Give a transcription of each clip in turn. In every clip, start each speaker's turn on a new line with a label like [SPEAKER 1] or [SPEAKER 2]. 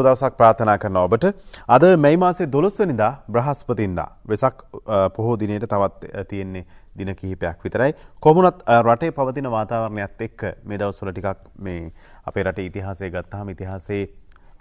[SPEAKER 1] සුබ දවසක් ප්‍රාර්ථනා කරන ඔබට අද මෙයි මාසේ 12 වෙනිදා බ්‍රහස්පතින්දා වෙසක් පොහෝ දිනේට තවත් තියෙන්නේ දින කිහිපයක් විතරයි කොමුණත් රටේ පවතින වාතාවරණයත් එක්ක මේ දවස්වල ටිකක් මේ අපේ රටේ ඉතිහාසය ගත්තාම ඉතිහාසයේ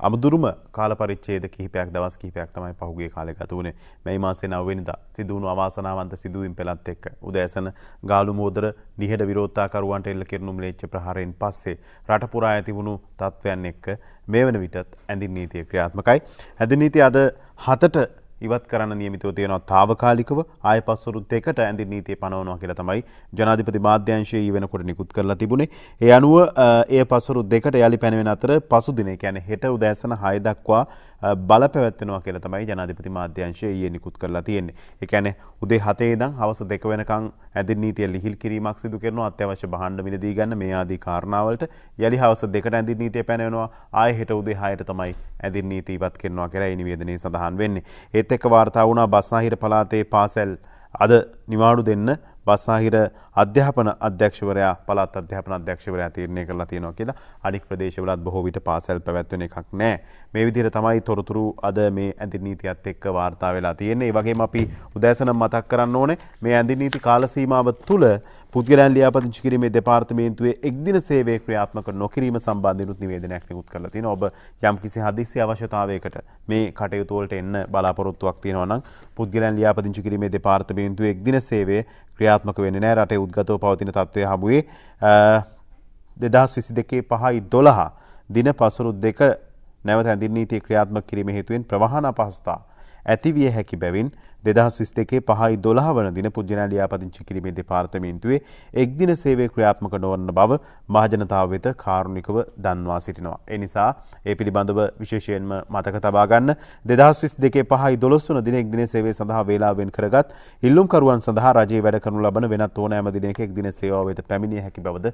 [SPEAKER 1] අමුදුරුම කාලපරිච්චේද කිහිපයක් දවස් කිහිපයක් තමයි පහුගේ කාලෙ ගත වුණේ මේ මාසේ 9 වෙනිදා සිදුවුණු අවාසනාවන්ත සිදුවීම් පෙළත් එක්ක උදෑසන ගාලු මෝදර නිහඬ විරෝධතාකරුවන්ට එල්ල කෙරුණු ම්ලේච්ඡ ප්‍රහාරයෙන් පස්සේ රට පුරා ඇති වුණු තත්ත්වයන් එක්ක මේ වන විටත් ඇඳින් නීතිය ක්‍රියාත්මකයි. ඇඳින් නීතිය අද 7ට ඉවත් කරන්න නියමිතව තියෙනවා තාවකාලිකව ආය පස්සුරුත්තයකට ඇඳි නීතිය පනවනවා කියලා තමයි ජනාධිපති මාධ්‍යංශයේ වෙනකොට නිකුත් කරලා තිබුණේ. ඒ අනුව ඒ පසුරු දෙකට යළි පැනවෙන අතර පසු දිනේ කියන්නේ හෙට උදෑසන 6 දක්වා බලපැවැත්වෙනවා කියලා තමයි ජනාධිපති මාධ්‍යංශය ඒ නිකුත් කරලා තියෙන්නේ. ඒ කියන්නේ උදේ 7 ඉඳන් හවස 2 වෙනකන් ඇඳින් නීතිය ලිහිල් කිරීමක් සිදු කරනවා අත්‍යවශ්‍ය භාණ්ඩ මිලදී ගන්න මේ ආදී කාරණාවලට යලි හවස 2ට ඇඳින් නීතිය පැනවෙනවා ආයෙ හෙට උදේ 6ට තමයි ඇඳින් නීතිය ඉවත් කරනවා කියලා ඒ නිවේදනයේ සඳහන් වෙන්නේ. ඒත් එක්ක වාර්තා වුණා බස්නාහිර පළාතේ පාසල් අද නිවාඩු දෙන්න බස්නාහිර අධ්‍යාපන අධ්‍යක්ෂවරයා පළත් අධ්‍යාපන අධ්‍යක්ෂවරයා තීරණය කරලා තියෙනවා කියලා අනික් ප්‍රදේශවලත් බොහෝ විට පාසල් පැවැත්වෙන එකක් නෑ. මේ විදිහට තමයි තොරතුරු අද මේ ඇඳි නීතියත් එක්ක වාර්තා වෙලා තියෙන්නේ. ඒ වගේම අපි උදෑසන මතක් කරන්න ඕනේ මේ ඇඳි නීති කාල සීමාව තුළ පුද්ගලයන් ලියාපදිංචි කිරීමේ දෙපාර්තමේන්තුවේ එක්දින සේවය ක්‍රියාත්මක නොකිරීම සම්බන්ධනුත් නිවේදනයක් නිකුත් කරලා තියෙනවා. ඔබ යම්කිසි හදිසි අවශ්‍යතාවයකට මේ කටයුතු වලට එන්න බලාපොරොත්තුවක් තියෙනවා නම් පුද්ගලයන් ලියාපදිංචි කිරීමේ දෙපාර්තමේන්තුවේ එක්දින සේවය ක්‍රියාත්මක වෙන්නේ නැහැ රටේ උද්ගතව පවතින තත්ත්වය හමුවේ 2022 5යි 12 දින පසුරුද් දෙක නැවත ඇඳින් නීතිය ක්‍රියාත්මක කිරීම හේතුවෙන් ප්‍රවාහන අපහසුතා ඇතිවිය හැකි බැවින් දෙදහස් විස්තකේ පහයි දොළහ වන දින පුද්ජනා ලියාපදිංචි කිරීමේ දෙපාර්තමේන්තුවේ එක් දින සේවය ක්‍රියාත්මක නොවන බව මහජනතාව වෙත කාරුණිකව දන්වා සිටිනවා. එනිසා ඒ පිළිබඳව විශේෂයෙන්ම මතක තබාගන්න දෙදහස් විස් දෙකේ පහයි දොළොස්වන දින එක් දින සේවය සඳහා වේලාවෙන් කරගත් ඉල්ලුම්කරුවන් සඳහා රජයේ වැඩ කරනු ලබන වෙනත් ඕනෑම දිනක එක් දින සේවාව වෙත පැමිණිය හැකි බවද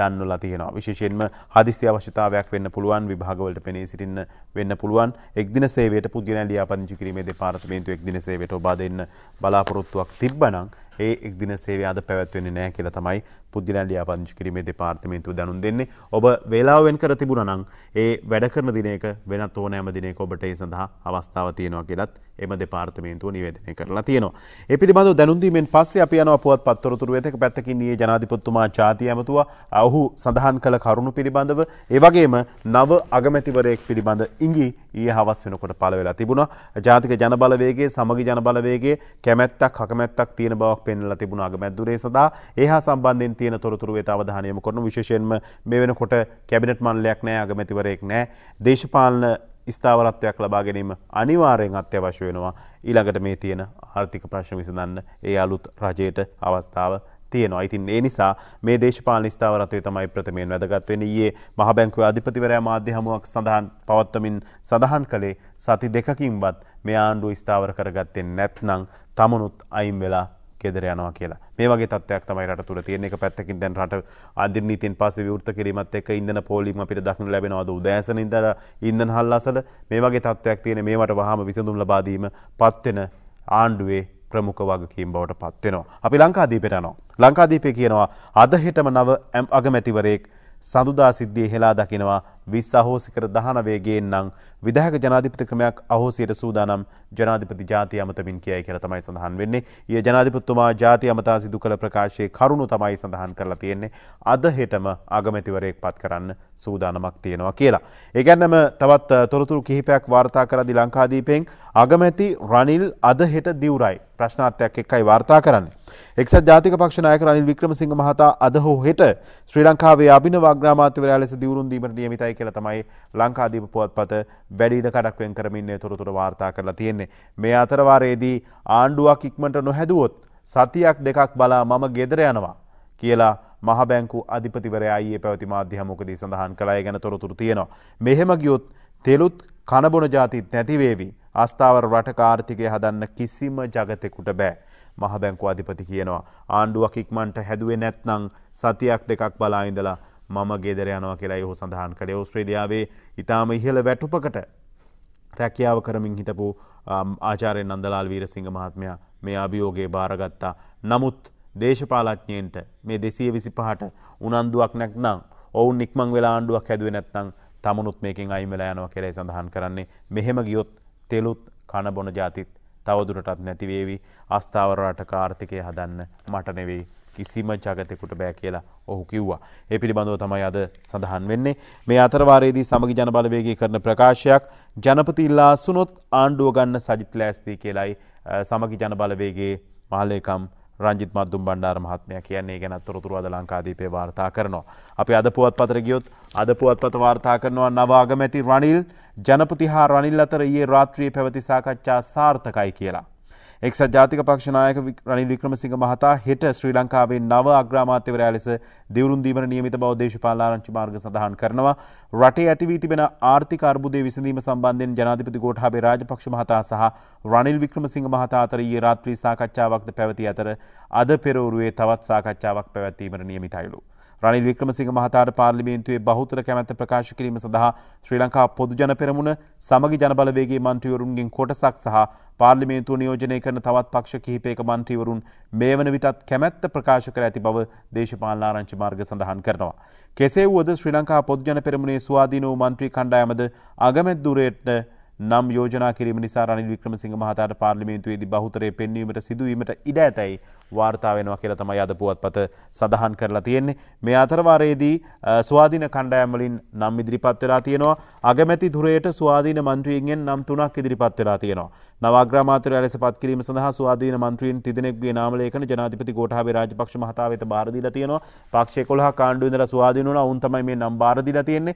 [SPEAKER 1] දන්වලා තියෙනවා. විශේෂයෙන්ම හදිසි අවශ්‍යතාවයක් වෙන්න පුළුවන් විභාගවලට පෙනී සිටින්න වෙන්න පුළුවන් එක් දින සේවයට පුද්ගලයන් ලියාපදිංචි කිරීමේ දෙපාර්තමේන්තුව එක් දින සේවයට ඔබ ලබා දෙන්න බලාපොරොත්තුවක් තිබ්බනම් ඒ එක්දින සේවය අද පැවැත්වෙන්නේ නැහැ කියලා තමයි පුද්ගලයන්ට ආපදිංචි කිරීමේ දෙපාර්තමේන්තුව දැනුම් දෙන්නේ. ඔබ වේලාවෙන් කර තිබුණා නම් ඒ වැඩ කරන දිනයක වෙනත් ඕනෑම දිනයක ඔබට ඒ සඳහා අවස්ථාව තියෙනවා කියලත් එම දෙපාර්තමේන්තුව නිවේදනය කරලා තියෙනවා. ඒ පිළිබඳව දැනුම් දීමෙන් පස්සේ අපි යනවා පුවත්පත් තොරතුරු වෙත එක පැත්තකින් ඊයේ ජනාධිපතිතුමා ජාතිය ඇමතුවා ඔහු සඳහන් කළ කරුණු පිළිබඳව ඒ වගේම නව අගමැතිවරයෙක් පිළිබඳ ඉඟි ඊ හවස් වෙනකොට පලවෙලා තිබුණ ජාතික ජනබලවේගේ සමග ජනබලවේගේ කැමැත්තක් හකමැත්තක් තියෙන බවක් පෙන්ල තිබුණ අගමැදුරේ සඳහා ඒහා සම්බන්ධෙන් තියෙන තොරතුරු වෙත අවධානයම කරන විශේෂයෙන්ම මේ වෙනකොට කැබිනට් මණ්ඩලයක් නෑ අගමැතිවරයෙක් නෑ දේශපාලන ස්ථාවරත්වයක් ලබා ගැනීම අනිවාරයෙන් අත්‍යවශ්‍ය වෙනවා ඊළඟට මේ තියෙන ආර්ථික ප්‍රශ්න විසඳන්න ඒ අලුත් රජයට අවස්ථාව තියෙනවා. ඉතින් ඒ නිසා මේ දේශපාලන ස්ථාවරත්වය තමයි ප්‍රථමයෙන් වැදගත් වෙන්නේ. ඊයේ මහ බැංකුවේ අධිපතිවරයා මාධ්‍ය හමුවක් සඳහන් පවත්වමින් සඳහන් කළේ සති දෙකකින්වත් මේ ආණ්ඩුව ස්ථාවර කරගත්තේ නැත්නම් තමනුත් අයින් වෙලා කෙදර යනවා කියලා. මේ වගේ තත්ත්වයක් තමයි රට තුළ තියෙන එක පැත්තකින් දැන් රට ආදිර නීතියෙන් පස්සේ විවෘත කිරීමත් එක්ක ඉන්ධන පෝලිම අපිට දක්න ලැබෙනවාද උදෑසන ඉඳලා ඉන්ධන හල්ලාසල මේ වගේ තත්ත්වයක් තියෙන මේවට වහාම විසඳුම් ලබා දීම පත්වෙන ආණ්ඩුවේ ප්‍රමුඛ වගකීම් බවට පත්වෙනවා. අපි ලංකාදීපෙට යනවා. ලංකාදීපය කියනවා අදහෙටම නව ඇම් අගමැතිවරයෙක් සඳුදා සිද්ධිය හෙලා දකිනවා විස් අහෝසිකර දහනවේගේෙන් නං විදහක ජනාධිපති ක්‍රමයක් අහෝසියට සූදානම් ජනාධිපති ජාති අමතමින් කියයි කර තමයි සඳහන් වෙන්නේ ඒ ජනාධිපත්තුමා ජාති අමතා සිදු කළ ප්‍රකාශයේ කරුණු තමයි සඳහන් කරලා තියෙන්නේ අද හෙටම ආගමැතිවරයෙක් පත් කරන්න සූදානමක් තියෙනවා කියලා. ඒගැන්නම තවත් තොරතුරු කිහිපයක් වාර්තා කරදි ලංකාදීපෙන් අගමැති රනිල් අද හෙට දිවරයි ප්‍රශ්නාත්යක් එක්කයි වාර්තා කරන්න. එක්ස ජාතික පක්ෂනායක රනිල් වික්‍රමසිංහ මහතා අද හෝ හෙට ශ්‍රී ලංකාවේ අභින වාග්‍රාමාත්‍යවරයා ලෙස දිවරුන් දීමට නියමිතයි කියල තමයි ලංකාදීප පුවත් පත වැඩිට කඩක්වෙන් කරමින්නේ තොරතුර වාර්තා කරලා තියෙන්නේ. මේ අතරවාරයේදී ආණ්ඩුවක් ඉක්මට නොහැදුවොත් සතියක් දෙකක් බලා මම ගෙදර යනවා කියලා මහබැංකු අධිපතිවරයායේ පැවති මාධ්‍යහමකදී සඳහන් කලාය ගැන තොරතුර තියෙනවා. මෙහෙම ගියොත් තෙලුත් කණබොන ජාතිත් නැතිවේවි. අස්ථාවර රට කාර්ථිකය හදන්න කිසිම ජගතෙකුට බෑ. මහබැංකු අධිපති කියනවා ආණ්ඩුවක් ඉක්මන්ට හැදුවේ නැත්නං සතියක් දෙකක් බලාඉඳලා මම ගෙදර යනවා කියලා යහු සඳහන් කළේ ඔස්ට්‍රේඩියාවේ ඉතාම ඉහළ වැටුපකට රැකියාව කරමින් හිටපු ආචාරය නන්දලාල් වීරසිංහ මහත්මයා මේ අභියෝගේ භාරගත්තා. නමුත් දේශපාලඥයෙන්ට මේ දෙසිය විසි පහට උනන්දුවක් නැක්නම් ඔවුන් නික්මං වෙලා ආණ්ඩුවක් හැදුව නැත්තං තමනුත් මේකින් අයිමලා යනවා කෙරේ සඳහන් කරන්නේ මෙහෙම ගියොත් තෙලුත් කණබොන ජාතිත් තවදුරටත් නැතිවේවි අස්ථාවර රටක ආර්ථිකය හදන්න මට නෙවෙයි කිසිම ජගතෙකුට බෑ කියලා ඔහු කිව්වා. ඒ පිළිබඳව තමයි අද සඳහන් වෙන්නේ. මේ අතරවාරයේදී සමගි ජනබලවේගය කරන ප්‍රකාශයක් ජනපති ඉල්ලා සුනොත් ආණ්ඩුව ගන්න සජිත් ලෑස්ති කියලායි සමගි ජනබලවේගයේ මහලේකම් රංජිත් මත්දුම් බණ්ඩාර මහත්මය කියන්නේ ගැන තොරතුරු අද ලංකාදීපේ වාර්තා කරනවා. අපි අද පුවත් පතර ගියොත් අද පුවත් පත වාර්තා කරනවා නවාගමැති රනිල් ජනපති හා රනිල් අතර ඊයේ රාත්‍රියේ පැවති සාකච්ඡා සාර්ථකයි කියලා. එක්සත් ජාතික පක්ෂනායක රනිල් වික්‍රමසිංහ මහතා හෙට ශ්‍රී ලංකාවේ නව අග්‍රාමාත්‍යවරයා ලෙස දිවුරුන්දීමට නියමිත බව දේශපාලනාරංචි මාර්ග සඳහන් කරනවා. රටේ ඇති වී තිබෙන ආර්ථික අර්බුදය විසඳීම සම්බන්ධයෙන් ජනාධිපති ගෝඨාභය රාජපක්ෂ මහතා සහ රනිල් වික්‍රමසිංහ මහතා අතර ඊයේ රාත්‍රී සාකච්ඡාවක්ද පැවති අතර අද පෙරවරුවේ තවත් සාකච්ඡාවක් පැවැත්වීමට නියමිතයිලු. රනිල් වික්‍රමසිංහ මහතාට පාර්ලිමේන්තුවේ බහුතර කැමැත්ත ප්‍රකාශ කිරීම සඳහා ශ්‍රී ලංකා පොදු ජන පෙරමුණ සමගි ජනබලවේගේ මන්ත්‍රීවරුන්ගෙන් කොටසක් සහ පාර්ලිමේන්තුව නියෝජනය කරන තවත් පක්ෂ කිහිපයක මන්ත්‍රීවරුන් මේ වන විටත් කැමැත්ත ප්‍රකාශ කර ඇති බව දේශපාලනාරංචි මාර්ග සඳහන් කරනවා. කෙසේ වුවද ශ්‍රී ලංකා පොද්ජන පෙරමුණේ ස්වාධීන වූ මන්ත්‍රී කණ්ඩායමද අගමැද්දුරයට නම් යෝජනා කිරීම නිසා රනිල් වික්‍රමසිංහ මහතාට පාර්ලිමේන්තුවේදී බහුතරය පෙන්වීමට සිදුවීමට ඉඩ ඇතැයි වාර්තා වෙනවා කියලා තමයි අද පුවත්පත සඳහන් කරලා තියෙන්නේ. මේ අතරවාරයේදී ස්වාධීන කණ්ඩායම් වලින් නම් ඉදිරිපත් වෙලා තියෙනවා. අගමැති ධුරයට ස්වාධීන മന്ത്രിයින්ගෙන් නම් තුනක් ඉදිරිපත් වෙලා තියෙනවා. නවාග්‍රාමාත්‍යවරයා ලෙස පත් කිරීම සඳහා ස්වාධීන മന്ത്രിයින් තිදෙනෙක්ගේ නාම ලේඛන ජනාධිපති ගෝඨාභය රාජපක්ෂ මහතා වෙත බාර දීලා තියෙනවා. පක්ෂ 11 කාණ්ඩුව ඉඳලා ස්වාධීන වුණා. උන් තමයි මේ නම් බාර දීලා තියෙන්නේ.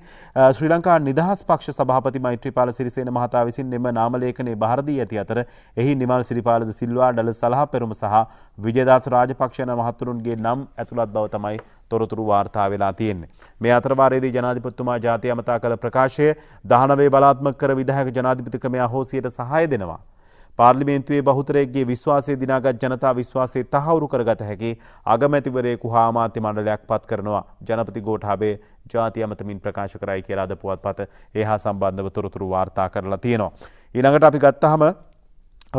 [SPEAKER 1] ශ්‍රී ලංකා නිදහස් පක්ෂ සභාපති මෛත්‍රීපාල සිරිසේන මහතා විසින් මෙම නාම ලේඛනය බාර දී ඇති අතර එහි නිමල් සිරිපාලද සිල්වා ඩලස් සලහ පෙරම සහ විජය විජේදාස රාජපක්ෂයන මහතුරුන්ගේ නම් ඇතුළත් බව තමයි තොරතුරු වාර්තා වෙලා තියෙන්නේ. මේ අතරවාරයේදී ජනාධිපතිතුමා ජාතිය අමතා කළ ප්‍රකාශය 19 බලාත්මක කර විධායක ජනාධිපති ක්‍රමය අහෝසියට සහාය දෙනවා. පාර්ලිමේන්තුවේ බහුතරයේගේ විශ්වාසය දිනාගත් ජනතා විශ්වාසය තහවුරු කරගත හැකි අගමැතිවරයෙකු හා අමාත්‍ය මණ්ඩලයක් පත් කරනවා ජනපති ගෝඨාභය ජාති අමතමින් ප්‍රකාශ කරයි කියලා අද පුවත්පත ඒ හා සම්බන්ධව තොරතුරු වාර්තා කරලා තියෙනවා. ඊළඟට අපි ගත්තාම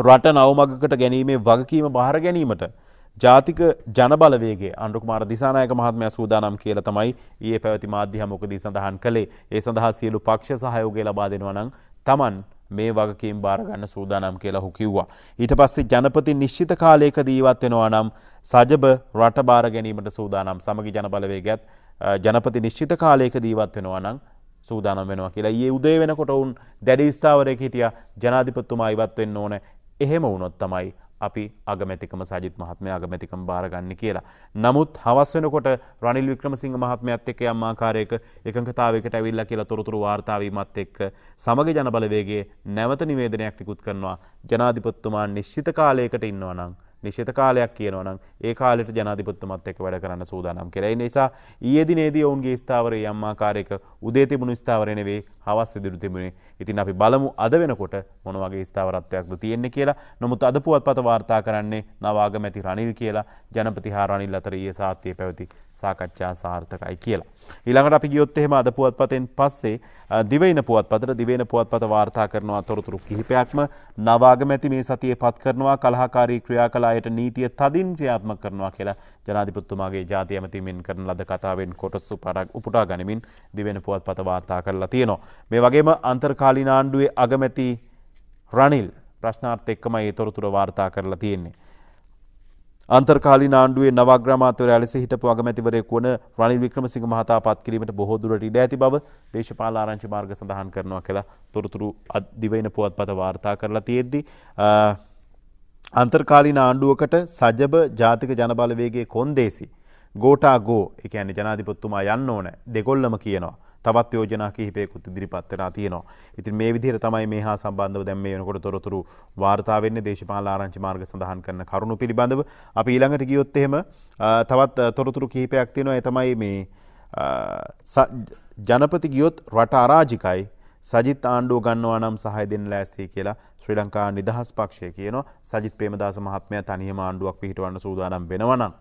[SPEAKER 1] රට නවමගකට ගැනීමේ වගකීම බාර ගැනීමට ජාතික ජනබලවේගේ අන්ුකුමාර දිසානායක මහත්මය සූදානම් කියල තමයි ඒ පැවැති මාධ්‍ය හමොකදී සඳහන් කළේ ඒ සඳහා සියලු පක්ෂ සහයෝගේ ලබා දෙෙනවනං තමන් මේ වගකින් භාරගන්න සූදානම් කියලා හු කිව්වා. ඊට පස්සේ ජනපති නිශ්චිත කාලයක දීවත් වෙනවා නම් සජබ රට බාර ගැනීමට සූදානම් සමගි ජනබලවේගත් ජනපති නිශ්චිත කාලයක දීවත් වෙනවා නම් සූදානම් වෙනවා කියලා ඒ උදේ වෙනකොට ඔවුන් දැඩි ස්ථාවරයක හිටිය ජනාධිපත්තුමා ඉවත් වෙන්න ඕන එහෙම වුණොත් තමයි අපි අගමැතිකම සජිත් මහත්මය අගමැතිකම භාරගන්න කියලා. නමුත් හවස්වනකොට රනිල් වික්‍රමසිංහ මහත්මයත් එක්ක යම් ආකාරයක එකඟතාවයකට ඇවිල්ලා කියලා තොරතුරු වාර්තාවීමත් එක්ක සමග ජනබලවේගේ නැවත නිවේදනයක් නිකුත් කරනවා ජනාධිපතිතුමා නිශ්චිත කාලයකට ඉන්නවා නම් නිශ්ෂත කාලයක් කියනවනම් ඒ කාලෙට ජනාධිපත්තුමත් එක් වැඩ කරන්න සූදානම් කෙරයි නිසා ඒදි නේදී ඔවුන්ගේ ස්ථාවරය යම්මාකාරයක උදේ තිබුණු ස්ථාවරයනවේ හවස් ඉදිරු තිබුණේ ඉතින් අපි බලමු අද වෙනකොට මොනවගේ ස්ථාවරත්වයක්ද තියෙන්නේ කියලා නොමුත් අද පුවත් පත වාර්තා කරන්නේ නවාග මැති රනිල් කියලා ජනපති හා රනිල් අතර ඒ සාත්‍යය පැවති සාකච්ඡා සාර්ථකයි කියලා. ඊළඟට අපි ගියොත් එහෙම අද පුවත්පතෙන් පස්සේ දිවයින පුවත්පතට දිවයින පුවත්පත වාර්තා කරනවා තොරතුරු කිහිපයක්ම නවාගමැති මේ සතියේ පත් කරනවා කලහකාරී ක්‍රියාකලායට නීතිය තදින් ක්‍රියාත්මක කරනවා කියලා ජනාධිපතිතුමාගේ ජාතිය ඇමතිමින් කරන ලද කතාවෙන් කොටස් උපරක් උපුටා ගනිමින් දිවයින පුවත්පත වාර්තා කරලා තියෙනවා. මේ වගේම අන්තර්කාලීන ආණ්ඩුවේ අගමැති රනිල් ප්‍රශ්නාර්ථ එක්කම ඒ තොරතුර වාර්තා කරලා තියෙන්නේ. අන්තර්කාලි නාණ්ඩුවේ නවග්‍රමාතවරයා ලෙස හිටපු අගමැතිවරයෙකු වන රනිල් වික්‍රමසිංහ මහතා පත් කිරීමට බොහෝ දුරට ඉඩ ඇති බව දේශපාලන ආරංචි මාර්ග සඳහන් කරනවා කියලා තොරතුරු දිවයින පුවත්පත වාර්තා කරලා තියෙද්දී අන්තර්කාලීන ආණ්ඩුවකට සජබ ජාතික ජනබලවේගේ කොන්දේසි ගෝටා ගෝ ඒ කියන්නේ ජනාධිපතිතුමා යන්න ඕන දෙගොල්ලම කියනවා තවත් යෝජනා කිහිපයකුත් ඉදිරිපත් වෙලා තියෙනවා. ඉතින් මේ විදිහට තමයි මේ හා සම්බන්ධව දැන් මේ වෙනකොට තොරතුරු වාර්තා වෙන්නේ දේශපාලන ආරංචි මාර්ග සඳහන් කරන කරුණු පිළිබඳව. අපි ඊළඟට ගියොත් එහෙම තවත් තොරතුරු කිහිපයක් තියෙනවා. ඒ තමයි මේ ජනපති ගියොත් රට අරාජිකයි සජිත් ආණ්ඩුව ගන්නවා නම් සහය දෙන්න ලෑස්ති කියලා ශ්‍රී ලංකා නිදහස් පක්ෂය කියනවා සජිත් ප්‍රේමදාස මහත්මයා තනියම ආණ්ඩුවක් පිහිටවන්න සූදානම් වෙනවා නම්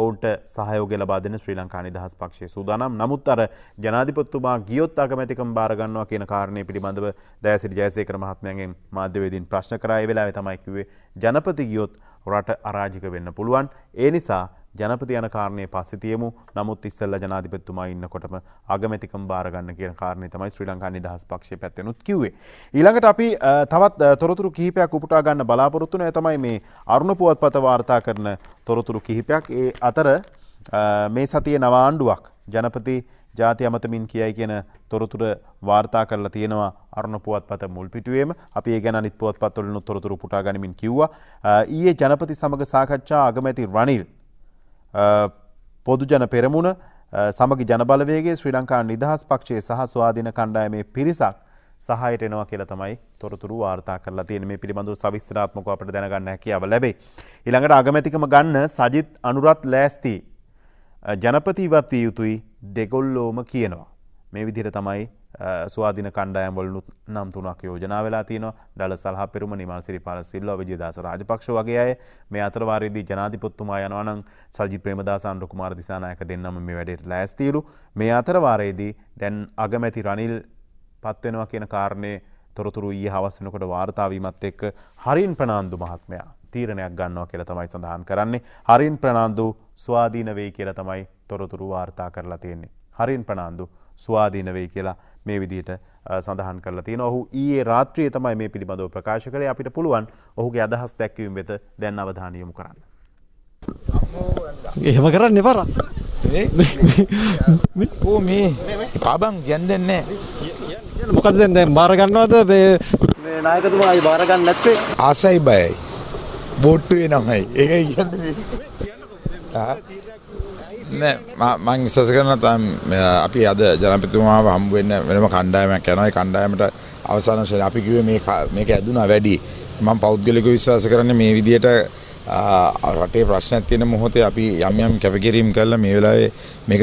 [SPEAKER 1] ඔවුන්ට සහයෝග ලබාදෙන ශ්‍රී ලංකා නිදහස් පක්ෂය සූදානම් නමුත් අර ජනාධිපත්තුමා ගියොත් අගමැතිකම් බාරගන්නවා කියන කාරණය පිළිබඳව දෑසිරි ජයසේකර මහත්මයන්ගෙන් මාධ්‍යවේදීන් ප්‍රශ්න කරාය වෙලාවේ තමයි කිව්වේ ජනපති ගියොත් රට අරාජික වෙන්න පුළුවන් ඒ නිසා ජනපති යන කාරණය පස්සෙ තියමු නමුත් ඉස්සල්ල ජනාධිපත්තුමා ඉන්නකොටම අගමැතිකම් බාරගන්න කියන කාරණය තමයි ශ්‍රී ලංකා නිදහස් පක්ෂය පැත්තෙනුත් කිව්වේ. ඊළඟට අපි තවත් තොරතුරු කිහිපයක් උපුටා ගන්න බලාපොරොත්තුන ඇතමයි මේ අරුණ පුවත්පත වාර්තා කරන තොරතුරු කිහිපයක් ඒ අතර මේ සතිය නවාණ්ඩුවක් ජනපති ජාති අමතමින් කියයි කියන තොරතුර වාර්තා කරලා තියෙනවා අරුණ පුවත්පත මුල් පිටුවේම අපි ඒ ගැන අනිත් පුවත්පත්වලින් තොරතුරු පුටා ගනිමින් කිව්වා ඊයේ ජනපති සමග සාකච්ඡා අගමැති රනිල් පොදුජන පෙරමුණ සමග ජනබලවේගේ ශ්‍රී ලංකා නිදහස් පක්ෂයේ සහ ස්වාධීන කණ්ඩායමේ පිරිසක් සහයට එනවා කියලා තමයි තොරතුරු වාර්තා කරලා තියෙන මේ පිළිබඳව සවිස්තරාත්මකව අපිට දැනගන්න හැකියාව ලැබේ. ඊළඟට අගමැතිකම ගන්න සජිත් අනුරත් ලෑස්ති ජනපති ඉවත් විය යුතුයි දෙගොල්ලෝම කියනවා. මේ විදිහට තමයි ස්වාධන කණ්ඩයම්වලනුත් නම් තුනක් යෝජනා වෙලා තියන ඩල සහ පෙරම නිමල් සිරිපාල සිල්ල විජදස රාජපක්ෂ වගේ අය මේ අතරවාරයේදී ජනාධිපොත්තුමා යනවනං සජි ප්‍රේමදාසාන්ඩු කුමාර දිසානායක දෙන්නම මේ වැඩට ලෑස්තීරු මේ අතරවාරයේදී දැන් අගමැති රනිල් පත්වෙනවා කියන කාරණය තොරතුරු ඊ හවස්සනකොට වාර්තාවීමත් එක්ක හරින් ප්‍රනාන්දු මහත්මයා තීරණයක් ගන්නවා කියල තමයි සඳහන් කරන්නේ හරින් ප්‍රනාන්දු ස්වාධීන වේ කියල තමයි තොරතුරු වාර්තා කරලා තියෙන්නේ. හරින් ප්‍රනාන්දු ස්වාධීන වේ කියලා මේ විදිහට සඳහන් කරලා තියෙන ඔහු ඒ රාත්‍රිය තමයි මේ පිළිබඳව ප්‍රකාශ කරේ අපිට පුළුවන් ඔහුගේ අදහස් දැක්වීම වෙත දැන් අවධානයමු කරන්න.
[SPEAKER 2] එහෙම කරන්න එපර ඕ මේ පාබන් ගැන්දෙන්නේ මොකද දැ බාරගන්නවද නායකතුමා බාරගන්න නැත්තේ ආසයි බයයි බෝට්ටුවේ නමයි ඒ කියන්නේ මං විශස කරන අපි අද ජනපතිමාව හම්බුවෙන්න වෙනම කණ්ඩායමක් යනයි කණ්ඩායමට අවසාන ශල අපි කිව මේක ඇදුනා වැඩි මං පෞද්ගලික විශ්වාස කරන මේ විදියට රටේ ප්‍රශ්නයක් තියෙන මොහොතේ අපි යම් යම් කැපකිරීම් කරලා මේ වෙලාවේ මේක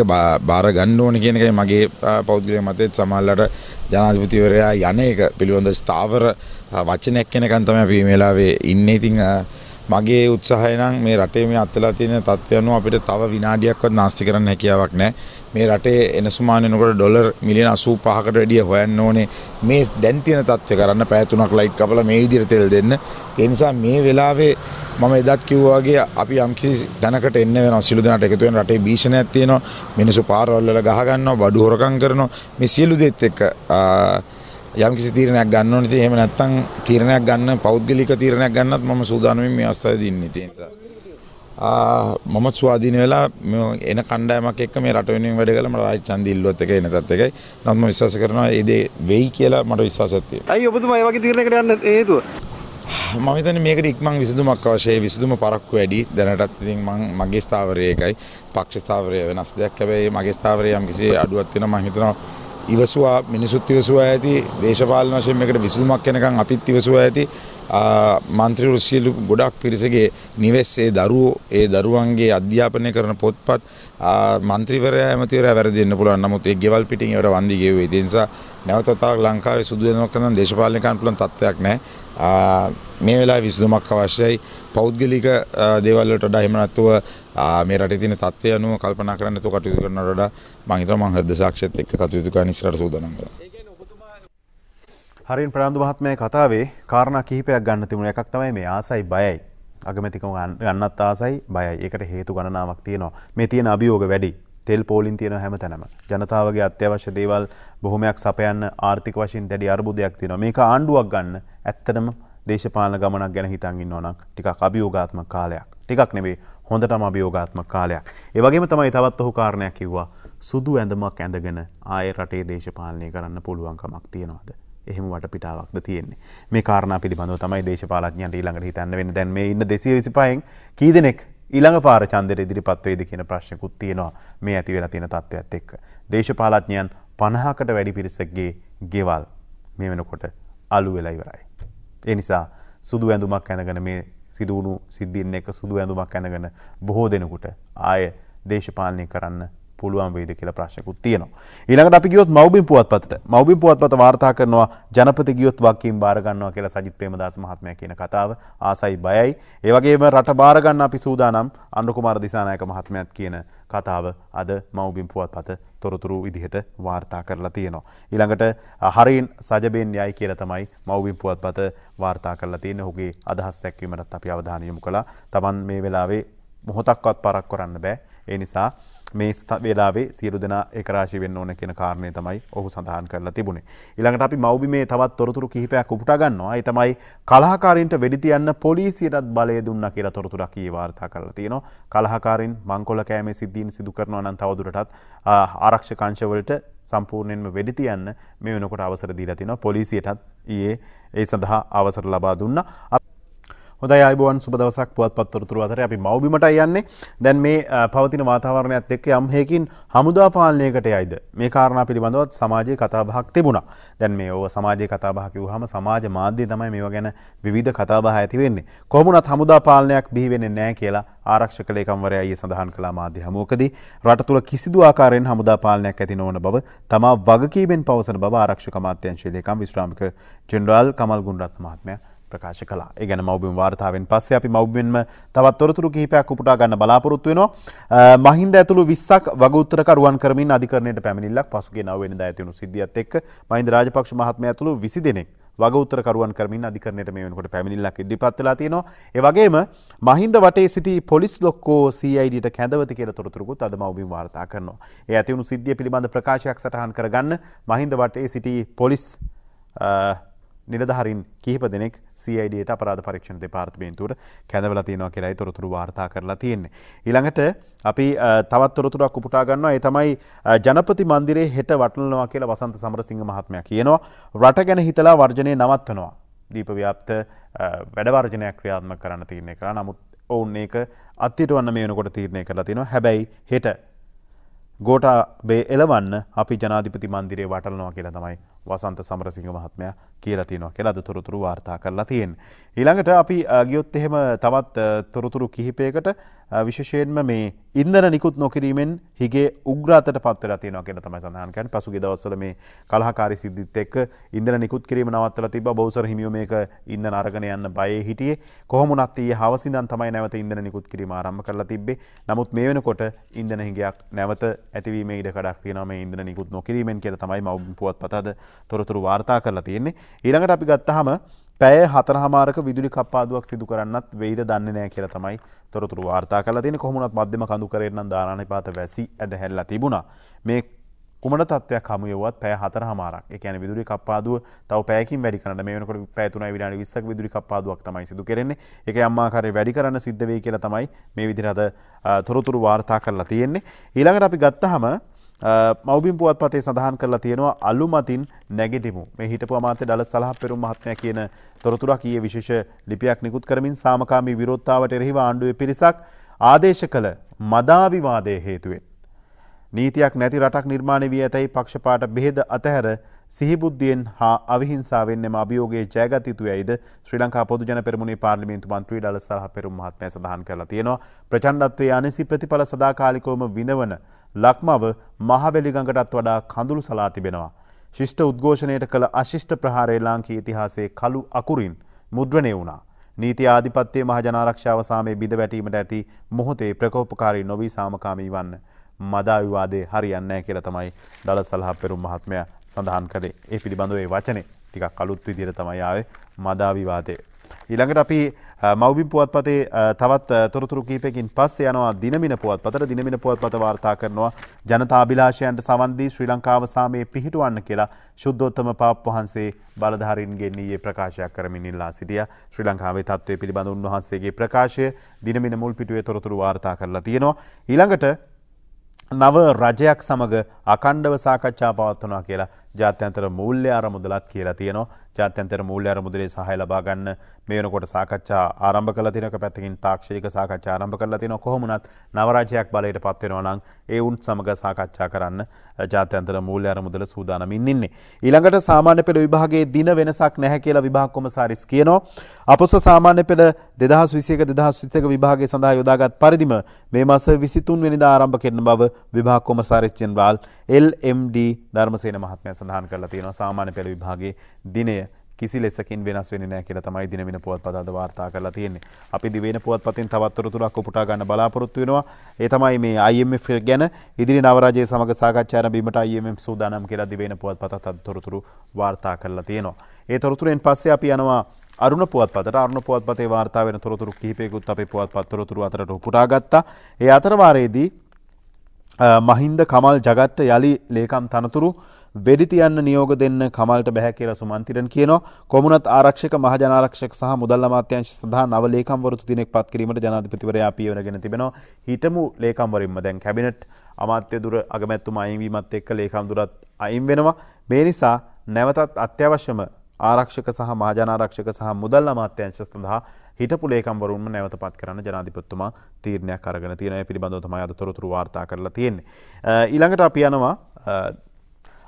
[SPEAKER 2] බාර ගන්න ඕන කියන එකයි මගේ පෞද්ගලික මතයත් සමහරවිට ජනාධිපතිවරයා යන එක පිළිබඳ ස්ථාවර වචනයක් කෙනකන් තමයි අපි මේ වෙලාවේ ඉන්නේ ඉතින් මගේ උත්සාහය නම් මේ රටේ මේ අත්ලා තියෙන තත්ත්වය අනුව අපිට තව විනාඩියක්වත් නාස්ති කරන්න හැකියාවක් නැහැ මේ රටේ එනසුමාන වෙනකොට ඩොලර් මිලියන 85කට වැඩිය හොයන්න ඕනේ මේ දැන් තියෙන තත්ත්වය කරන්න පැය තුනක් ලයිට් කපලා මේ විදිහට තෙල් දෙන්න ඒ නිසා මේ වෙලාවේ මම එදත් කිව්වාගේ අපි යම්කිසි දැනකට එන්න වෙන සිළු දෙනාට එකතු වෙන රටේ භීෂණයක් තියෙනවා මිනිස්සු පාරවල් වල ගහ ගන්නවා බඩු හොරකම් කරනවා මේ සියලු දේත් එක්ක යම් කිසි තීරණයක් ගන්න ඕනේ. ඉතින් එහෙම නැත්නම් තීරණයක් ගන්න පෞද්ගලික තීරණයක් ගන්නත් මම සූදානම්ින් මේ අවස්ථාවේ දින්නේ. ඉතින් ආ මම ස්වාධීන වෙලා එන කණ්ඩායමක් එක්ක මේ රට වෙනුවෙන් වැඩ කළා මට රාජ්‍ය ඡන්දය ඉල්ලුවත් එකයි නැතත් එකයි. නමුත් මම විශ්වාස කරනවා ඒ දේ වෙයි කියලා මට විශ්වාසයක් තියෙනවා. අයි ඔබතුමා ඒ වගේ තීරණයකට යන්න හේතුව මම හිතන්නේ මේකට ඉක්මන් විසඳුමක් අවශ්‍යයි. විසඳුම පරක්කු වැඩි. දැනටත් ඉතින් මම මගේ ස්ථාවරය එකයි. පක්ෂ ස්ථාවරය වෙනස් දෙයක්. හැබැයි මගේ ස්ථාවරය යම් කිසි අඩුවක් තියෙනවා මම හිතනවා ඉවසුවා මිනිසුත් ඉවසුවා ඇති දේශපාලන වශයෙන් මේකට විසඳුමක් එනකන් අපිත් ඉවසුවා ඇති මන්ත්‍රීවරු සියලු ගොඩක් පිරිසගේ නිවෙස් ඒ දරුවෝ ඒ දරුවන්ගේ අධ්‍යාපනය කරන පොත්පත් මන්ත්‍රීවරයා ඇමතිවරයා වැරදි වෙන්න පුළුවන් නමුත් ඒ ගෙවල් පිටින් ඒවට වන්දි ගෙව්වේ ඒ නිසා නැවත තවත් ලංකාවේ සුදු වෙනවක් කරන දේශපාලනිකයන් පුළුවන් තත්ත්වයක් නැහැ මේ වෙලාවේ විසඳුමක් අවශ්‍යයි පෞද්ගලික දේවල් වලට වඩා එහෙම නැත්නම් මේ රටේ තියෙන තත්ත්වය අනුව කල්පනා කරන්න තු කටයුතු කරනවට වඩා මම හිතනවා මම හෘද සාක්ෂියත් එක්ක කටයුතු කරන්න ඉස්සරහට සූදානම් වෙලා.
[SPEAKER 1] හරින් ප්‍රනාන්දු මහත්මයා කතාවේ කාරණා කිහිපයක් ගන්න තිබුණා. එකක් තමයි මේ ආසයි බයයි. අගමැතිකම ගන්නත් ආසයි බයයි. ඒකට හේතු ගණනාවක් තියෙනවා. මේ තියෙන අභියෝග වැඩි. තෙල් පෝලින් තියෙන හැම තැනම ජනතාවගේ අත්‍යවශ්‍ය දේවල් බොහොමයක් සපයන්න ආර්ථික වශයෙන් දැඩි අර්බුදයක් තියෙනවා මේක ආණ්ඩුවක් ගන්න ඇත්තටම දේශපාලන ගමනක් ගැන හිතන් ඉන්නවනම් ටිකක් අභියෝගාත්මක කාලයක් ටිකක් නෙවෙයි හොඳටම අභියෝගාත්මක කාලයක්. ඒ වගේම තමයි තවත් ඔහු කාරණයක් කිව්වා. සුදු ඇඳමක් ඇඳගෙන ආයේ රටේ දේශපාලනය කරන්න පුළුවන්කමක් තියනවාද? එහෙම වටපිටාවක්ද තියෙන්නේ. මේ කාරණා පිළිබඳව තමයි දේශපාලඥයන්ට ඊළඟට හිතන්න වෙන්නේ. දැන් මේ ඉන්න 225න් කී දෙනෙක් ඊළඟ පාර ඡන්දෙට ඉදිරිපත් වෙයිද කියන ප්‍රශ්නකුත් තියෙනවා මේ ඇති වෙලා තියෙන තත්ත්වයත් එක්ක. දේශපාලඥයන් 50කට වැඩි පිරිසකගේ ගෙවල් මේ වෙනකොට අලු වෙලා ඉවරයි. ඒ නිසා සුදු ඇඳුමක් ඇඳගෙන මේ සිදුවුණු සිද්ධියෙන් එක සුදු ඇඳුමක් ඇඳගෙන බොහෝ දෙනෙකුට ආය දේශපාලනය කරන්න පුළුවන් වේද කියලා ප්‍රශ්නකුත් තියෙනවා. ඊළඟට අපි ගියොත් මව්බිම් පුවත්පතට. මව්බිම් පුවත්පත වාර්තා කරනවා ජනපති ගියොත් වක්කීම් බාර ගන්නවා කියලා සජිත් ප්‍රේමදාස මහත්මයා කියන කතාව ආසයි බයයි. ඒ වගේම රට බාර ගන්න අපි සූදානම් අනුර කුමාර දිසානායක මහත්මයාත් කියන කතාව අද මවබින් පුවත් පත තොරතුරු ඉදිහට වාර්තා කරලා තියෙනවා. ඉළඟට හරින් සජබෙන් යයි කියල තමයි මවබින් පුවත් පත වාර්තා කරලා තියෙන හුගේ අදහස් දැක්වීමටත් අපි අවධානයමු කළ තමන් මේ වෙලාවේ මොහොතක්වත් පරක් කරන්න බෑ ඒ නිසා මේ වෙලාවේ සියලු දෙනා ඒකරාශි වෙන්න ඕන කියන කාරණය තමයි ඔහු සඳහන් කරලා තිබුණේ. ඊළඟට අපි මව්බි මේ තවත් තොරතුරු කිහිපයක් උපුටා ගන්නවා. ඒ තමයි කලහකාරින්ට වෙඩි තියන්න පොලිසියටත් බලය දුන්නා කියලා තොරතුරක් ඊයේ වාර්තා කරලා තියෙනවා. කලහකාරින් මංකොල කෑමේ සිද්ධීන් සිදු කරනවා නම් තවදුරටත් ආරක්ෂක අංශවලට සම්පූර්ණයෙන්ම වෙඩි තියන්න මේ වෙනකොට අවසර දීලා තිනවා. පොලිසියටත් ඊයේ ඒ සඳහා අවසර ලබා දුන්නා. හොඳ අයිබුවන් සුපදවසක් පුවත් පත්තොරතුරු අතර අපි මවබිමට යන්නේ දැන් මේ පවතින වාතාවරණයක්ත් එක්ක යම් හයකින් හමුදා පාලනයකට යයිද මේ කාරණ පිළිබඳවත් සමාජය කතාභහක් තිබුණා දැන් මේ ඕ සමාජය කතාභහකිව හම සමාජ මාධ්‍ය තමයි මේ ගැන විධ කතාබහ ඇති වෙන්නේ කොමුණත් හමුදා පාලනයක් බිහිවෙන්නේ නෑ කියලා ආරක්ෂ කලේකම්වරය අය සඳහන් කලා මාධ්‍ය හමුවකදී රට තුළ කිසිදු ආකාරයෙන් හමුදා පාලනයක් ඇති නොවන බව තමා වගකීමෙන් පවසන බව ආරක්ෂක මාත්‍යංශලේකම් විශ්‍රාමික ජෙනරාල් කමල් ගුණරත් මහත්මයා ප්‍රකාශ කලා ඒගැන මවබින් වාර්තාවෙන් පස්සේ අපි මවබෙන්ම තවත් තොරතුරු කිහිපයක් උපුටා ගන්න බලාපොරොත්තුවෙනවා මහින්ද ඇතුළු විස්සක් වගුත්තරකරුවන් කරමින් අධිකරණයට පැමිණිල්ලක් පසුගේ නවෙනිද ඇතිවුණු සිද්ධියත් එක් මහින්ද රාජපක්ෂ මහත්මය ඇතුළු විසි දෙනෙක් වගඋත්තරකරුවන් කරමින් අධිකරණයට මේ වෙනකොට පැමිණිල්ලක් ඉදිරිපත් වෙලා තියෙනවා. ඒ වගේම මහින්ද වටේ සිටි පොලිස් ලොක්කෝ CIDට කැඳවති කියලා තොරතුරුකුත් අද මවබින් වාර්තා කරනවා. ඒ ඇති වුණු සිද්ධිය පිළිබඳ ප්‍රකාශයක් සටහන් කරගන්න මහින්ද වටේ සිටි පොලිස් නිලධහරින් කිහිප දෙනෙක් සයිඩට පරාධ පරක්ෂණ දෙපාර්තිමේන්තුවට කැඳවල තියෙනවා කියලයි තොරතුරු වාර්තා කරලා තියෙන්නේ. ඉළඟට අපි තවත්තොරතුරක් උපුටාගන්නවා එතමයි ජනපති මන්දිරේ හෙට වටලනවා කියලා වසන්ත සමරසිංහ මහත්මය කියනවා රට ගැන හිතලා වර්ජනය නවත්වනවා. දීපව්‍යාප්ත වැඩවර්ජනයක් ක්‍රියාත්ම කරන්න තියන්නේ කලා නමුත් ඔවුන් ඒක අත්තිටවන්න මේනකොට තීරණය කරලා තිනවා හැබැයි හෙට ගෝටා බේ එලවන්න අපි ජනාධිපති මන්දිරේ වටලනවා කියලා තමයි වසන්ත සමරසිංහ මහත්මය කියලා තියෙනවා කියලා අද තොරතුරු වාර්තා කරලා තියෙන. ඊළඟට අපි ගියොත් එහෙම තවත් තොරතුරු කිහිපයකට විශෂයෙන්ම මේ ඉන්දර නිකුත් නොකිරීමෙන් හිගේ උග්‍රාතට පත්වලා තියෙනවා කියලා තමයි සඳහන් කරන්නේ. පසුගිය දවස්වල මේ කලහකාරී සිද්ධිත් එක්ක ඉන්දර නිකුත් කිරීම නවත්තලා තිබ්බා. බෞසර් හිමියෝ මේක ඉන්දන අරගෙන යන්න බයේ හිටියේ. කොහොම වුණත් ඊයේ හවසින්දන් තමයි නැවත ඉන්දන නිකුත් කිරීම ආරම්භ කරලා තිබ්බේ. නමුත් මේ වෙනකොට ඉන්දන හිගයක් නැවත ඇතිවීමේ ඉඩ කඩක් තියෙනවා මේ ඉන්දන නිකුත් නොකිරීමෙන් කියලා තමයි මව් පුවත්පත අද තොරතුරු වාර්තා කරලා තියෙන්නේ ඊළඟට අපි ගත්තහම පැය හතරහමාරක විදුලි කපාදුවක් සිදු කරන්නත් වෙයිද දන්නේ නෑ කියලා තමයි තොරතුරු වාර්තා කරලා තියෙන්නේ කොහොමුණත් මධ්‍යම කඳු කරේනම් දානානිපාත වැසි ඇදහැල්ලා තිබුණා මේ කුමන තත්වයක් හමුයවත් පැය හතරහමාරක් ඒ කියන්නේ විදුලි කපාදුව තව පැයකින් වැඩි කරන්න මේ වෙනකොට පැය 3 විනාඩි 20ක විදුලි කපාදුවක් තමයි සිදු කරන්නේ ඒක යම් ආකාරයේ වැඩි කරන්න සිද්ධ වෙයි කියලා තමයි මේ විදිහට තොරතුරු වාර්තා කරලා තියෙන්නේ ඊළඟට අපි ගත්තාම මවබින් පුවත් පතේ සඳහන් කරලා තියෙනවා අලු මතින් නැගෙටිමු මේ හිටපු අමාත්‍ය දළත් සලහ පෙරුම් මහත්මය කියන තොරතුරක් ඊයේ විශේෂ ලිපියක් නිකුත් කරමින් සාමකාමී විරෝධතාවට එරෙහිව ආණ්ඩුවේ පිරිසක් ආදේශ කළ මදාවිවාදය හේතුවෙන්. නීතියක් නැති රටක් නිර්මාණය වී ඇතැයි පක්ෂපාට බෙහෙද අතහැර සිහිබුද්ධියෙන් හා අවිහිංසාාවෙන් එම අභියෝගේ ජයගතයුතුයයිද ශ්‍රී ලංකා පොදු ජන පෙරමුණ පාර්ලිමින්තු මන්ත්‍රී ඩල සහ පෙරුම් මහත්මය සඳහන් කරලා තියෙනවා ප්‍රචන්ඩත්වය අනිසි ප්‍රතිඵල සදාකාලිකෝම විඳවන ලක්මව මහවැලිගඟටත් වඩා කඳුළු සලා තිබෙනවා. ශිෂ්ට උද්ඝෝෂණයට කළ අශිෂ්ට ප්‍රහාරය ලාංකී ඉතිහාසයේ කළු අකුරින් මුද්‍රණය වුණා. නීති ආධිපත්‍යයේ මහජනාරක්ෂාව සාමේ බිඳ වැටීමට ඇති මොහොතේ ප්‍රකෝපකාරී නොවී සාමකාමී වන්න මදා විවාදේ හරියන්නේ නැහැ කියලා තමයි දළ සලහ පෙරුම් මහත්මයා සඳහන් කළේ. ඒ පිළිබඳව ඒ වචනේ ටිකක් අලුත් විදිහට තමයි ආවේ මදා විවාදේ. ඊළඟට අපි මවබිම් පුවත්පතේ තවත් තොරතුරු කීපයකින් පස්සේ යනවා දිනමින පුවත්පතට දිනමින පුවත්පත වාර්තා කරනවා ජනතාභිලාෂයන්ට සවන් දී ශ්‍රී ලංකාව සාමයේ පිහිටවන්න කියලා සුද්ධෝත්තම පාප් වහන්සේ බලධාරින්ගෙන් ඊයේ ප්‍රකාශයක් කරමින් ඉල්ලා සිටියා. ශ්‍රී ලංකාවේ තත්ත්වය පිළිබඳ උන්වහන්සේගේ ප්‍රකාශය දිනමින මුල් පිටුවේ තොරතුරු වාර්තා කරලා තියෙනවා. ඊළඟට නව රජයක් සමග අකණ්ඩව සාකච්ඡා පවත්වනවා කියලා ජාත්‍යන්තර මූල්‍ය අරමුදලත් කියලා තියෙනවා ජාත්‍යන්තර මූල්‍ය අරමුදලේ සහය ලබා ගන්න මේ වෙනකොට සාකච්ඡා ආරම්භ කළා තිනක පැත්තකින් තාක්ෂණික සාකච්ඡා ආරම්භ කරලා තිනවා කොහොමුණත් නවරාජ්‍යයක් බලයට පත් වෙනවා නම් ඒ උන් සමග සාකච්ඡා කරන්න ජාත්‍යන්තර මූල්‍ය අරමුදල සූදානමින් ඉන්නේ ඊළඟට සාමාන්‍ය පෙළ විභාගයේ දින වෙනසක් නැහැ කියලා විභාග කොමසාරිස් කියනවා අපොස සාමාන්‍ය පෙළ 2021 2021 විභාගයේ සඳහා යොදාගත් පරිදිම මේ මාස 23 වෙනිදා ආරම්භ කරන බව විභාග කොමසාරිස් ජෙනරාල් එල් එම් ඩී ධර්මසේන මහත්මයා සඳහන් කරලා තියෙනවා සාමාන්‍ය පෙළ විභාගයේ දිනය කිසි ලෙසකින් වෙනස් වෙන්නේ නැහැ කියලා තමයි දිනවෙන පුවත්පත අද වාර්තා කරලා තියෙන්නේ. අපි දිවයින පුවත්පතෙන් තවත් තොරතුරක් උපුටා ගන්න බලාපොරොත්තු වෙනවා. ඒ තමයි මේ IMF ගැන ඉදිරි නවරාජය සමග සාකච්ඡා ආරම්භීමට IMF සූදානම් කියලා දිවයින පුවත්පතත් අද තොරතුරු වාර්තා කරලා තියෙනවා. ඒ තොරතුරෙන් පස්සේ අපි යනවා අරුණ පුවත්පතට අරුණ පුවත්පතේ වාර්තා වෙන තොරතුරු කිහිපයකුත් අපේ පුවත්පත් තොරතුරු අතරට උපුටා ගත්තා. ඒ අතර වාරයේදී මහින්ද කමල් ජගත්ට යලි ලේකම් තනතුරු වෙඩිතියන්න නියෝග දෙන්න කමල්ට බැහැ කියලා සුමන්තිරන් කියනවා කොමුණත් ආරක්ෂක මහජනාරක්ෂක සහ මුදල් අමාත්‍යංශ සඳහා නව ලේකම්වරු තුදිනෙක් පත් කිරීමට ජනාධිපතිවරයා පියවරගෙන තිබෙනවා හිටමු ලේකම්වරින්ම දැන් කැබිනට් අමාත්‍ය දුර අගමැත්තුම අයින්වීමත් එක්ක ලේකම් දුරත් අයින් වෙනවා මේ නිසා නැවතත් අත්‍යවශ්‍යම ආරක්ෂක සහ මහජනාරක්ෂක සහ මුදල් අමාත්‍යංශ සඳහා හිටපු ලේකම්වරුන්ම නැවත පත් කරන්න ජනාධිපත්තුමා තීරණයක් අරගෙන තියෙනය පිළිබඳව තමයි අද තොරතුරු වාර්තා කරලා තියෙන්නේ. ඊළඟට අපි යනවා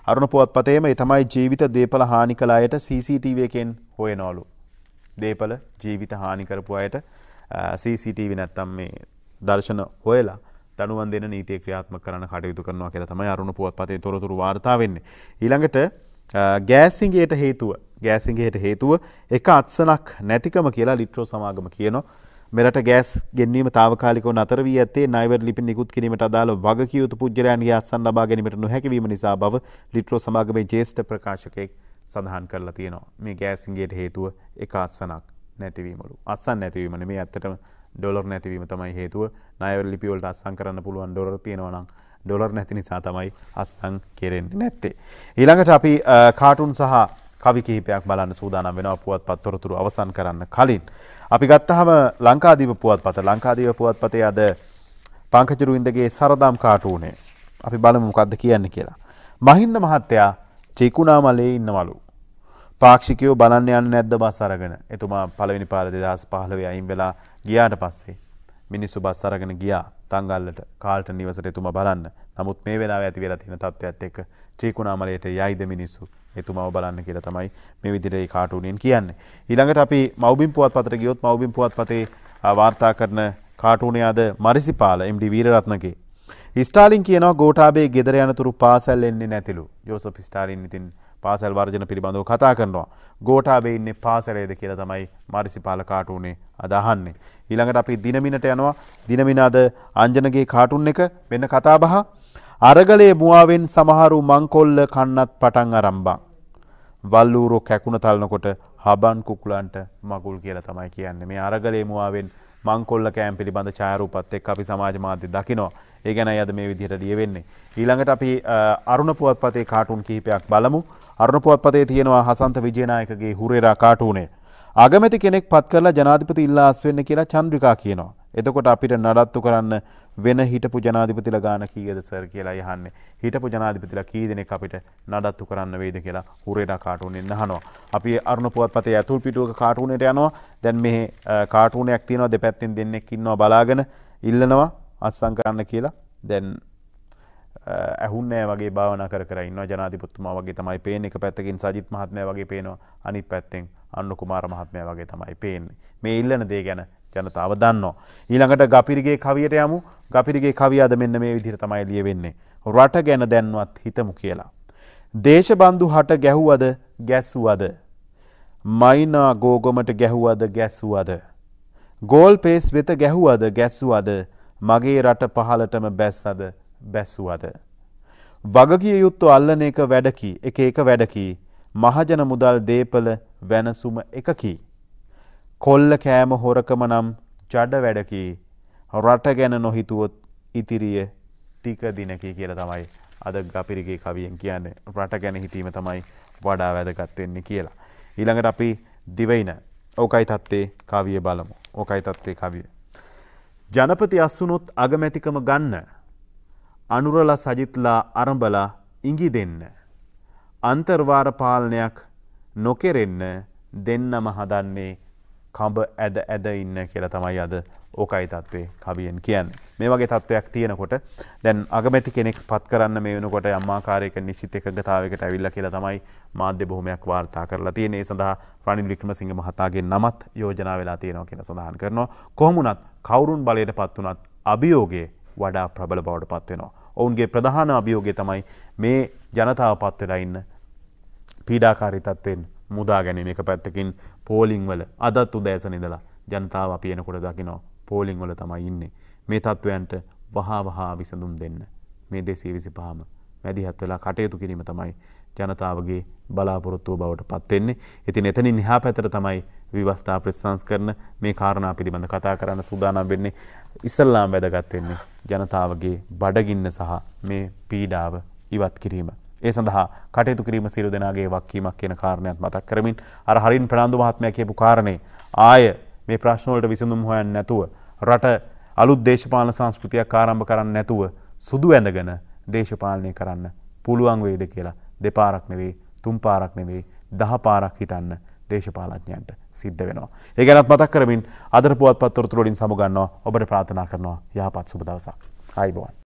[SPEAKER 1] අරුණ පුවත් පතේම තමයි ජීවිත දේපල හානි කළ අයට CCTV එකෙන් හොයනවලු. දේපල ජීවිත හානි කරපු අයට CCTV නැත්තම් මේ දර්ශන හොයලා දනුවන් දෙන නීතිය ක්‍රියාත්මක කරන කටයුතු කරනවා කියලා තමයි අරුණ පුවත් පතේ තොරතුරු වාර්තා වෙන්නේ. ඊළඟට ගෑසිංගේට හේතුව ගෑසිංගේට හේතුව එක අත්සනක් නැතිකම කියලා ලිට්‍රෝ සමාගම කියනවා. මෙරට ගෑස් ගෙන්වීම තාවකාලිකව නතර වී ඇත්තේ නයිවර් ලිපි නිකුත් කිරීමට අදාළ වගකියයුතු පුද්ගලයන්ගේ අත්සන් ලබා ගැනීමට නොහැකිවීම නිසා බව ලිට්‍රෝ සමාගමේ ජේෂ්ඨ ප්‍රකාශකයෙක් සඳහන් කරලා තියෙනවා. මේ ගෑසින්ගේට හේතුව එක අත්සනක් නැතිවීමලු. අත්සන් නැතිවීම නෙමේ ඇත්තටම ඩොලර් නැතිවීම තමයි හේතුව. නයිවර් ලිපි වලට අත්සන් කරන්න පුළුවන් ඩොලර් තියෙනවා නම් ඩොලර් නැති නිසා තමයි අත්සන් කෙරෙන්නේ නැත්තේ. ඊළඟට අපි කාටුන් සහ කවි කිහිපයක් බලන්න සූදානම් වෙනවා පුවත්පත් තොරතුරු අවසන් කරන්න කලින්. අපි ගත්තහම ලංකාදීප පුවත්පත ලංකාදීප පුවත්පතේ අද පංකජරුවින්දගේ සරදාම් කාටුනේ. අපි බලමු මොකද්ද කියන්නේ කියලා. මහින්ද මහත්තයා චේකුණාමලේ ඉන්නවලු. පාක්ෂිකයෝ බලන්න යන්න නැද්ද බස් අරගෙන. එතුමා පළවෙනි පාර 2015 අයින් වෙලා ගියාට පස්සේ මිනිස්සු බස් අරගෙන ගියා තංගල්ලට කාල්ට නිවසට එතුමා බලන්න. නමුත් මේ වෙලා ඇති වෙලා තින තත්ත්වයක්ත් එක ත්‍රීකුණාමලයට යයිද මිනිස්සු එතුමාව බලන්න කියලා තමයි මේ විදිරේ කාටුනෙන් කියන්න. ඊළඟට අපි මවබින් පුවත් පතර ගියොත් මවබින් පුවත් පතේ වාර්තා කරන කාටුනයාද මරිසිපාල MD වීරරත්නගේ. ස්ටාලින් කියන ගෝටාබේ ගෙදර යනතුරු පාසැල් එන්නේ නැතිලු යෝසප් ස්ටාලින් ඉතින් පාසැල් වර්ජන පිළිබඳව කතා කරනවා. ගෝටාබේ ඉන්නේ පාසැලේද කියලා තමයි මරිසිපාල කාටුනේ අදහන්නේ. ඊළඟට අපි දිනමිනට යනවා දිනමින අද අංජනගේ කාටුන් එක මෙන්න කතාබහ අරගලේ මුවාවෙන් සමහරු මංකොල්ල කන්නත් පටන් අරම්බං. වල්ලූරු කැකුණ තල්නකොට හබන් කුකුලන්ට මගුල් කියලා තමයි කියන්නේ මේ අරගලේ මුවාවෙන් මංකොල්ල කෑම් පිළිබඳ චාරූපත් එක් අපි සමාජ මාධ්‍ය දකිනවා ඒ ගැන අද මේ විදිහට ලියවෙන්නේ. ඊළඟට අපි අරුණ පුවත්පතේ කාටුන් කිහිපයක් බලමු අරුණ පුවත්පතේ තියෙනවා හසන්ත විජයනායකගේ හුරේරා කාටුනේ. අගමැති කෙනෙක් පත් කරලා ජනාධිපති ඉල්ලා අස්වෙන්න කියලා චන්ද්‍රිකා කියනවා. එතකොට අපිට නඩත්තු කරන්න වෙන හිටපු ජනාධිපතිලා ගාන කීයද සර් කියලා යහන්නේ. හිටපු ජනාධිපතිලා කී දෙනෙක් අපිට නඩත්තු කරන්න වේද කියලා හුරේඩා කාටුනෙන් අහනවා. අපි අරුණ පුවත්පතේ ඇතුල් පිටුවක කාටුනෙට යනවා. දැන් මෙහි කාටුනයක් තියෙනවා දෙපැත්තෙන් දෙන්නෙක් ඉන්නවා බලාගෙන ඉල්ලනවා අත්සන් කරන්න කියලා. දැන් ඇහුන්නෑ වගේ භාවන කර කරන්න ජනාධිපත්තුමා වගේ තමයි පේන එක පැත්තකින් සජිත් මහත්මය වගේ පේනවා අනිත් පැත්තෙන් අන්න කුමාර මහත්මය වගේ තමයි පේන්නේ මේ ඉල්ලන දේ ගැන ජනතාව දන්නවා. ඊළඟට ගපිරිගේ කවියට යමු ගපිරිගේ කවියාද මෙන්න මේ විදිර තමයි ලියවෙන්නේ. රට ගැන දැන්වත් හිතමු කියලා. දේශබන්දු හට ගැහුවද ගැස්සුවද. මයිනා ගෝගොමට ගැහුවද ගැස්සුවද. ගෝල් පේස් වෙත ගැහුවද ගැස්සුවද මගේ රට පහලටම බැස්සද බැස්සුවද. වගකිය යුත්තු අල්ලන එක වැඩකි එක එක වැඩකි මහජන මුදල් දේපල වෙනසුම එකකි. කොල්ල කෑම හොරකම නම් ජඩ වැඩකි රට ගැන නොහිතුවොත් ඉතිරිය ටික දිනකි කියල තමයි අද ගපිරිගේ කවියෙන් කියන්නේ රට ගැන හිතීම තමයි වඩා වැදගත්වෙන්නේ කියලා. ඊළඟට අපි දිවයින ඕකයි තත්තේ කවිය බලමු ඕකයි තත්වේ කවිය. ජනපති අස්සුනොත් අගමැතිකම ගන්න අනුරල සජිත්ලා අරඹලා ඉඟි දෙන්න. අන්තර්වාර පාලනයක් නොකෙරෙන්න දෙන්නම හදන්නේ කඹ ඇද ඇද ඉන්න කියලා තමයි අද ඕකයි තත්ත්වේ කවියෙන් කියන්න මේ වගේ තත්ත්වයක් තියෙනකොට දැන් අගමැති කෙනෙක් පත් කරන්න මේ වෙනකොට අම්මාකාරයක නිශ්චිත එකගතාවකට ඇවිල්ල කියලා තමයි මාධ්‍ය බොහොමයක් වාර්තා කරලා තියෙන ඒ සඳහා ප්‍රනිල් වික්‍රමසිංහ මහතාගේ නමත් යෝජනා වෙලා තියෙනවා කියලා සඳහන් කරනවා කොහොමුණත් කවුරුන් බලයට පත් වුණත් අභියෝගයේ වඩා ප්‍රබල බවට පත් වෙනවා ඔවුන්ගේ ප්‍රධාන අභියෝගය තමයි මේ ජනතාව පත්වෙලා ඉන්න පීඩාකාරි තත්වෙන් මුදා ගැනීම එක පැත්තකින් පෝලිංවල අදත් උදෑසනිදලා ජනතාව අපියනකොට දකිනෝ පෝලිංවල තමයි ඉන්නේ මේ තත්ත්වයන්ට වහා වහා විසඳුම් දෙන්න මේ දෙසේ විසි පහම මැදිහත්වෙලා කටයුතු කිරීම තමයි ජනතාවගේ බලාපොරොත්තුව බවට පත්වෙන්නේ. ඉතින් එතනින් හා පැතර තමයි විවස්ථා ප්‍රසංස් කරන මේ කාරණා පිළිබඳ කතා කරන්න සූදානම් වෙන්නේ ඉස්සල්ලාම් වැදගත්වෙන්නේ ජනතාවගේ බඩගින්න සහ මේ පීඩාව ඉවත් කිරීම. ඒ සඳහා කටයුතු කිරීම සිරු දෙනාගේ වක්කීමක් කියන කාරණයක් මතක් කරමින් අර හරින් ප්‍රනාාන්දු මහත්මය කියපු කාරණය ආය මේ ප්‍රශ්නෝලට විසඳුම් හොයන් නැතුව රට අලුත් දේශපාලන සංස්කෘතියක් ආරම්භ කරන්න නැතුව සුදු ඇඳගෙන දේශපාලනය කරන්න පුළුවන් වේද කියලා දෙපාරක් නෙවෙයි තුන් පාරක් නෙවෙයි දහ පාරක් හිතන්න දේශපාලඥයන්ට සිද්ධ වෙනවා. ඒ ගැනත් මතක් කරමින් අදර පුවත් පත්තොරතුරලින් සමුගන්නවා ඔබට ප්‍රාථනා කරනවා යහපත් සුබ දවසක්. ආයිබෝන්.